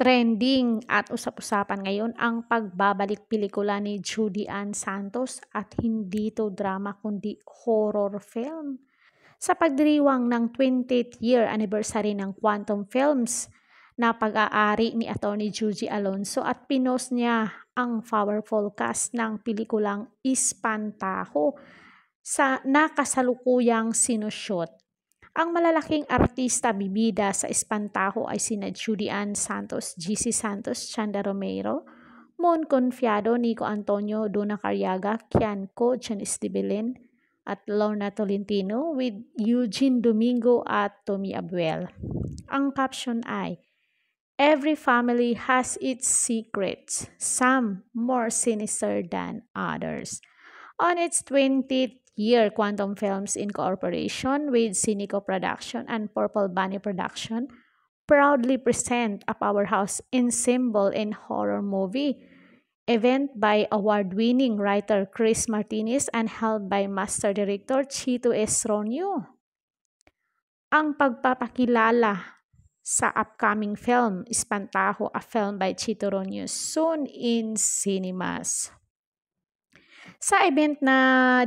Trending at usap-usapan ngayon ang pagbabalik pelikula ni Judy Ann Santos at hindi to drama kundi horror film. Sa pagdiriwang ng 20th year anniversary ng Quantum Films na pag-aari ni Attorney Judy Alonso at pinos niya ang powerful cast ng pelikulang Ispantaho sa nakasalukuyang sinushoot ang malalaking artista bibida sa Espantaho ay sina Julian Santos, GC Santos, Chanda Romero, Mon Confiado, Nico Antonio, Dona Cariaga, Kianco, Janice Dibelin, at Lorna Tolentino with Eugene Domingo at Tommy Abuel. Ang caption ay, Every family has its secrets, some more sinister than others. On its 20th year Quantum Films in cooperation with Cineco Production and Purple Bunny Production proudly present a powerhouse ensemble in horror movie event by award-winning writer Chris Martinez and held by Master Director Chito S. Ronyo. Ang pagpapakilala sa upcoming film, Espantajo, a film by Chito Ronyo, soon in cinemas. Sa event na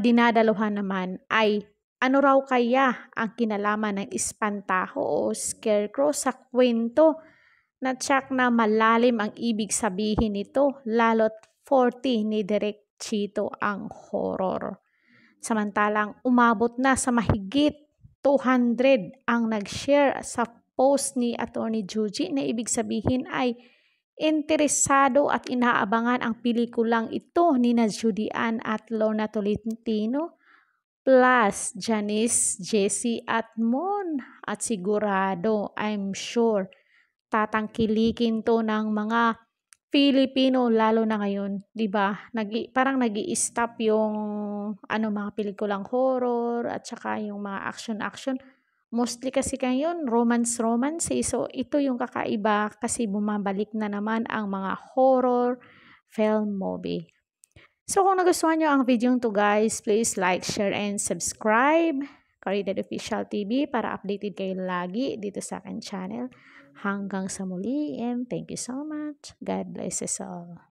dinadaluhan naman ay ano raw kaya ang kinalaman ng espantaho o scarecrow sa kwento na tsak na malalim ang ibig sabihin nito lalo't 40 ni Direk Chito ang horror. Samantalang umabot na sa mahigit 200 ang nag-share sa post ni Attorney Juji na ibig sabihin ay Interesado at inaabangan ang pelikulang ito ni Judy Ann at Lorna Tolentino plus Janice, Jesse at Mon. At sigurado, I'm sure, tatangkilikin to ng mga Filipino lalo na ngayon, 'di ba? Nag parang nagii stop yung ano mga pelikulang horror at saka yung mga action action Mostly kasi ngayon, romance-romance eh. So, ito yung kakaiba kasi bumabalik na naman ang mga horror film movie. So, kung nagustuhan nyo ang video to guys, please like, share, and subscribe. Corridor Official TV para updated kayo lagi dito sa akin channel. Hanggang sa muli and thank you so much. God bless us all.